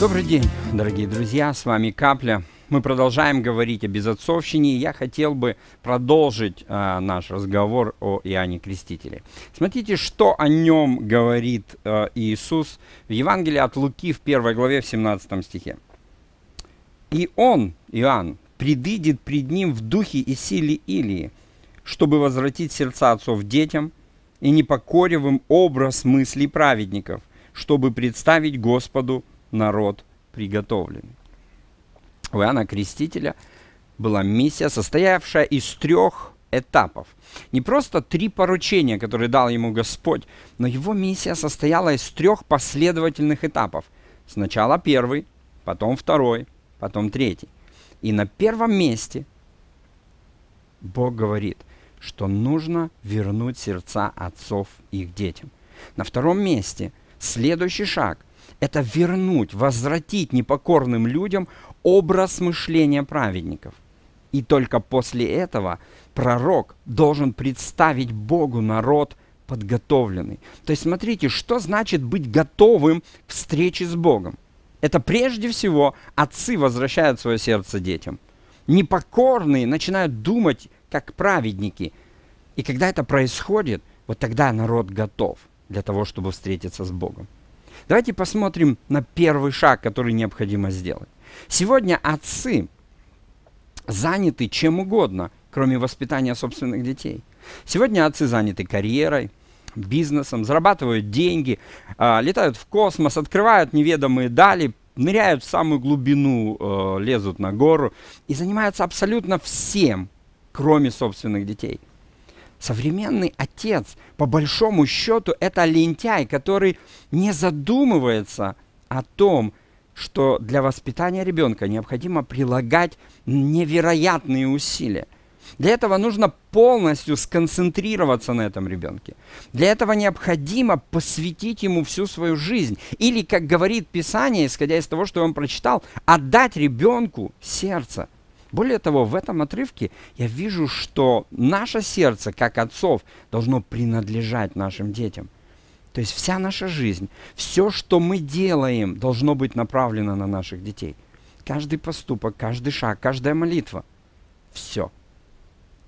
Добрый день, дорогие друзья, с вами Капля. Мы продолжаем говорить о безотцовщине, и я хотел бы продолжить э, наш разговор о Иоанне Крестителе. Смотрите, что о нем говорит э, Иисус в Евангелии от Луки в 1 главе в 17 стихе. «И он, Иоанн, предыдет пред ним в духе и силе Илии, чтобы возвратить сердца отцов детям и непокоревым образ мыслей праведников, чтобы представить Господу народ приготовленный. У Иоанна Крестителя была миссия, состоявшая из трех этапов. Не просто три поручения, которые дал ему Господь, но его миссия состояла из трех последовательных этапов. Сначала первый, потом второй, потом третий. И на первом месте Бог говорит, что нужно вернуть сердца отцов их детям. На втором месте следующий шаг – это вернуть, возвратить непокорным людям образ мышления праведников. И только после этого пророк должен представить Богу народ подготовленный. То есть смотрите, что значит быть готовым к встрече с Богом. Это прежде всего отцы возвращают свое сердце детям. Непокорные начинают думать как праведники. И когда это происходит, вот тогда народ готов для того, чтобы встретиться с Богом. Давайте посмотрим на первый шаг, который необходимо сделать. Сегодня отцы заняты чем угодно, кроме воспитания собственных детей. Сегодня отцы заняты карьерой, бизнесом, зарабатывают деньги, а, летают в космос, открывают неведомые дали, ныряют в самую глубину, э, лезут на гору и занимаются абсолютно всем, кроме собственных детей – Современный отец, по большому счету, это лентяй, который не задумывается о том, что для воспитания ребенка необходимо прилагать невероятные усилия. Для этого нужно полностью сконцентрироваться на этом ребенке. Для этого необходимо посвятить ему всю свою жизнь. Или, как говорит Писание, исходя из того, что я вам прочитал, отдать ребенку сердце – более того, в этом отрывке я вижу, что наше сердце, как отцов, должно принадлежать нашим детям. То есть вся наша жизнь, все, что мы делаем, должно быть направлено на наших детей. Каждый поступок, каждый шаг, каждая молитва. Все.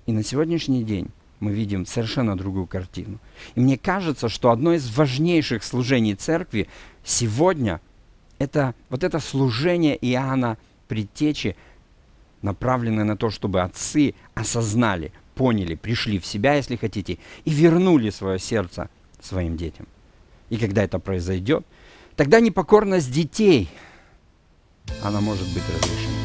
И на сегодняшний день мы видим совершенно другую картину. И мне кажется, что одно из важнейших служений церкви сегодня – это вот это служение Иоанна Предтечи – направленная на то, чтобы отцы осознали, поняли, пришли в себя, если хотите, и вернули свое сердце своим детям. И когда это произойдет, тогда непокорность детей, она может быть разрешена.